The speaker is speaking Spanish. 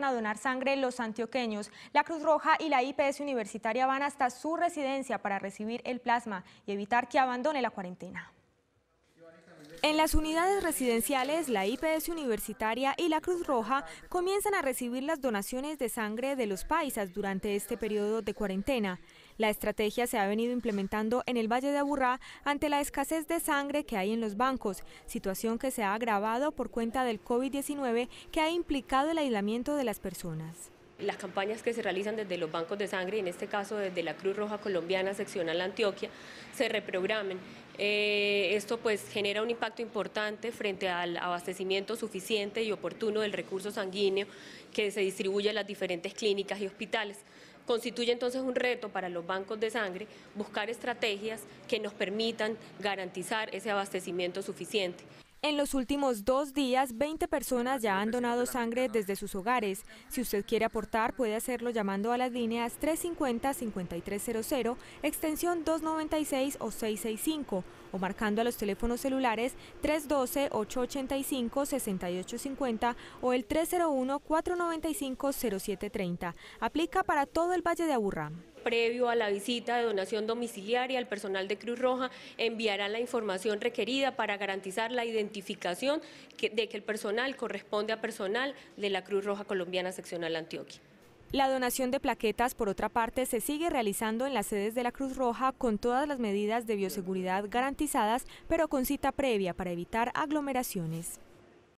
a donar sangre los antioqueños. La Cruz Roja y la IPS Universitaria van hasta su residencia para recibir el plasma y evitar que abandone la cuarentena. En las unidades residenciales, la IPS Universitaria y la Cruz Roja comienzan a recibir las donaciones de sangre de los paisas durante este periodo de cuarentena. La estrategia se ha venido implementando en el Valle de Aburrá ante la escasez de sangre que hay en los bancos, situación que se ha agravado por cuenta del COVID-19 que ha implicado el aislamiento de las personas las campañas que se realizan desde los bancos de sangre, en este caso desde la Cruz Roja Colombiana Seccional Antioquia, se reprogramen. Eh, esto pues genera un impacto importante frente al abastecimiento suficiente y oportuno del recurso sanguíneo que se distribuye en las diferentes clínicas y hospitales. Constituye entonces un reto para los bancos de sangre buscar estrategias que nos permitan garantizar ese abastecimiento suficiente. En los últimos dos días, 20 personas ya han donado sangre desde sus hogares. Si usted quiere aportar, puede hacerlo llamando a las líneas 350-5300, extensión 296 o 665, o marcando a los teléfonos celulares 312-885-6850 o el 301-495-0730. Aplica para todo el Valle de Aburrá previo a la visita de donación domiciliaria, el personal de Cruz Roja enviará la información requerida para garantizar la identificación de que el personal corresponde a personal de la Cruz Roja Colombiana Seccional Antioquia. La donación de plaquetas, por otra parte, se sigue realizando en las sedes de la Cruz Roja con todas las medidas de bioseguridad garantizadas, pero con cita previa para evitar aglomeraciones.